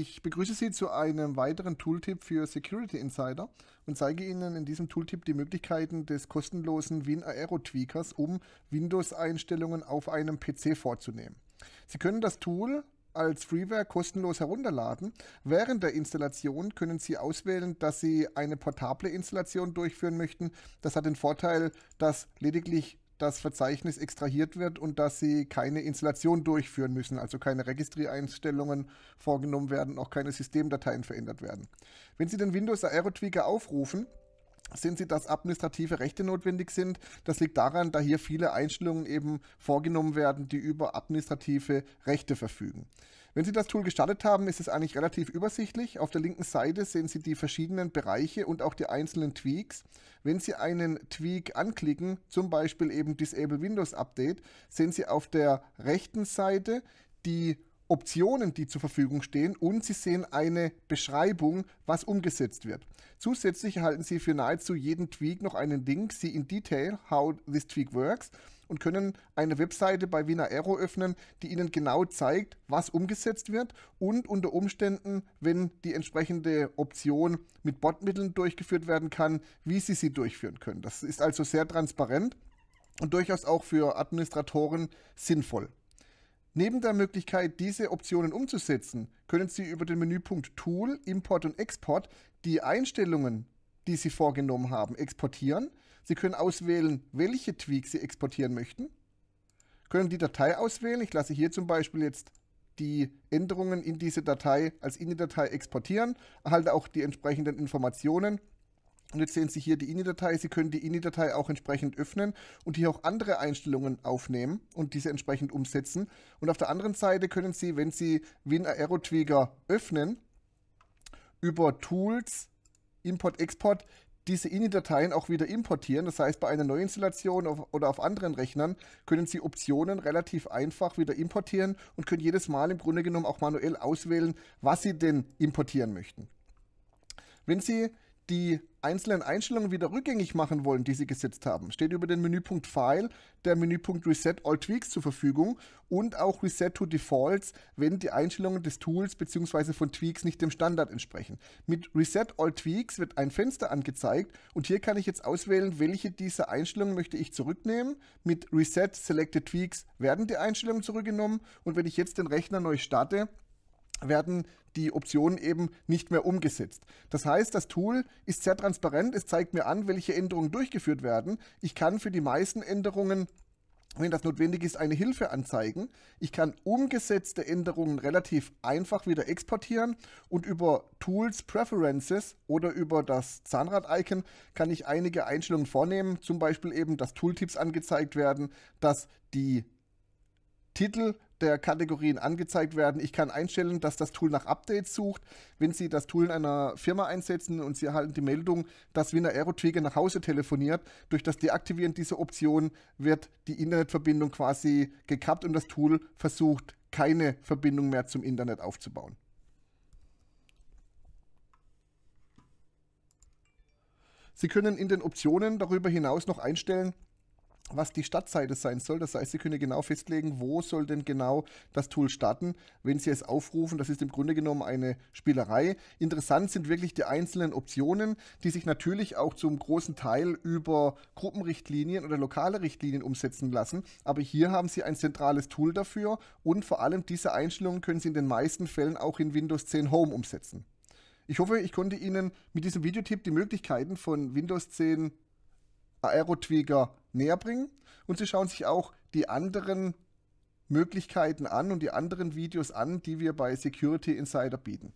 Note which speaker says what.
Speaker 1: Ich begrüße Sie zu einem weiteren Tooltip für Security Insider und zeige Ihnen in diesem Tooltip die Möglichkeiten des kostenlosen WinAero Tweakers, um Windows-Einstellungen auf einem PC vorzunehmen. Sie können das Tool als Freeware kostenlos herunterladen. Während der Installation können Sie auswählen, dass Sie eine portable Installation durchführen möchten. Das hat den Vorteil, dass lediglich das Verzeichnis extrahiert wird und dass sie keine Installation durchführen müssen, also keine Registry-Einstellungen vorgenommen werden, auch keine Systemdateien verändert werden. Wenn Sie den Windows Aero Tweaker aufrufen, sind sie, dass administrative Rechte notwendig sind. Das liegt daran, da hier viele Einstellungen eben vorgenommen werden, die über administrative Rechte verfügen. Wenn Sie das Tool gestartet haben, ist es eigentlich relativ übersichtlich. Auf der linken Seite sehen Sie die verschiedenen Bereiche und auch die einzelnen Tweaks. Wenn Sie einen Tweak anklicken, zum Beispiel eben Disable Windows Update, sehen Sie auf der rechten Seite die Optionen, die zur Verfügung stehen und sie sehen eine Beschreibung, was umgesetzt wird. Zusätzlich erhalten sie für nahezu jeden Tweak noch einen Link, Sie in detail how this tweak works und können eine Webseite bei Wiener Aero öffnen, die ihnen genau zeigt, was umgesetzt wird und unter Umständen, wenn die entsprechende Option mit Botmitteln durchgeführt werden kann, wie sie sie durchführen können. Das ist also sehr transparent und durchaus auch für Administratoren sinnvoll. Neben der Möglichkeit, diese Optionen umzusetzen, können Sie über den Menüpunkt Tool, Import und Export die Einstellungen, die Sie vorgenommen haben, exportieren. Sie können auswählen, welche Tweaks Sie exportieren möchten. Können die Datei auswählen. Ich lasse hier zum Beispiel jetzt die Änderungen in diese Datei als INI-Datei exportieren, erhalte auch die entsprechenden Informationen und jetzt sehen Sie hier die INI-Datei. Sie können die INI-Datei auch entsprechend öffnen und hier auch andere Einstellungen aufnehmen und diese entsprechend umsetzen. Und auf der anderen Seite können Sie, wenn Sie Win Tweaker öffnen, über Tools, Import-Export diese INI-Dateien auch wieder importieren. Das heißt, bei einer Neuinstallation auf, oder auf anderen Rechnern können Sie Optionen relativ einfach wieder importieren und können jedes Mal im Grunde genommen auch manuell auswählen, was Sie denn importieren möchten. Wenn Sie die einzelnen Einstellungen wieder rückgängig machen wollen, die Sie gesetzt haben, steht über den Menüpunkt File der Menüpunkt Reset All Tweaks zur Verfügung und auch Reset to Defaults, wenn die Einstellungen des Tools bzw. von Tweaks nicht dem Standard entsprechen. Mit Reset All Tweaks wird ein Fenster angezeigt und hier kann ich jetzt auswählen, welche dieser Einstellungen möchte ich zurücknehmen. Mit Reset Selected Tweaks werden die Einstellungen zurückgenommen und wenn ich jetzt den Rechner neu starte, werden die Optionen eben nicht mehr umgesetzt. Das heißt, das Tool ist sehr transparent, es zeigt mir an, welche Änderungen durchgeführt werden. Ich kann für die meisten Änderungen wenn das notwendig ist, eine Hilfe anzeigen. Ich kann umgesetzte Änderungen relativ einfach wieder exportieren und über Tools Preferences oder über das Zahnrad-Icon kann ich einige Einstellungen vornehmen, zum Beispiel eben, dass Tooltips angezeigt werden, dass die Titel der Kategorien angezeigt werden. Ich kann einstellen, dass das Tool nach Updates sucht. Wenn Sie das Tool in einer Firma einsetzen und Sie erhalten die Meldung, dass Winner AeroTrigger nach Hause telefoniert, durch das Deaktivieren dieser Option wird die Internetverbindung quasi gekappt und das Tool versucht, keine Verbindung mehr zum Internet aufzubauen. Sie können in den Optionen darüber hinaus noch einstellen, was die Startseite sein soll. Das heißt, Sie können genau festlegen, wo soll denn genau das Tool starten, wenn Sie es aufrufen. Das ist im Grunde genommen eine Spielerei. Interessant sind wirklich die einzelnen Optionen, die sich natürlich auch zum großen Teil über Gruppenrichtlinien oder lokale Richtlinien umsetzen lassen. Aber hier haben Sie ein zentrales Tool dafür und vor allem diese Einstellungen können Sie in den meisten Fällen auch in Windows 10 Home umsetzen. Ich hoffe, ich konnte Ihnen mit diesem Videotipp die Möglichkeiten von Windows 10 Aerotwiger näher bringen. Und Sie schauen sich auch die anderen Möglichkeiten an und die anderen Videos an, die wir bei Security Insider bieten.